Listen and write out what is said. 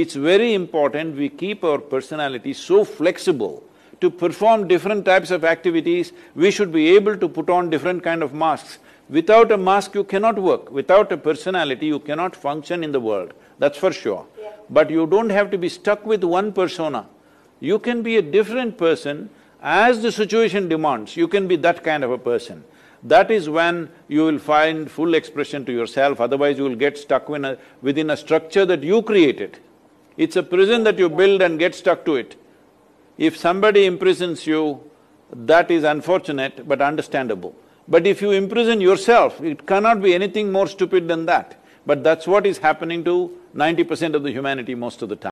It's very important we keep our personality so flexible to perform different types of activities, we should be able to put on different kind of masks. Without a mask, you cannot work. Without a personality, you cannot function in the world, that's for sure. Yeah. But you don't have to be stuck with one persona. You can be a different person as the situation demands, you can be that kind of a person. That is when you will find full expression to yourself, otherwise you will get stuck a, within a structure that you created. It's a prison that you build and get stuck to it. If somebody imprisons you, that is unfortunate but understandable. But if you imprison yourself, it cannot be anything more stupid than that. But that's what is happening to ninety percent of the humanity most of the time.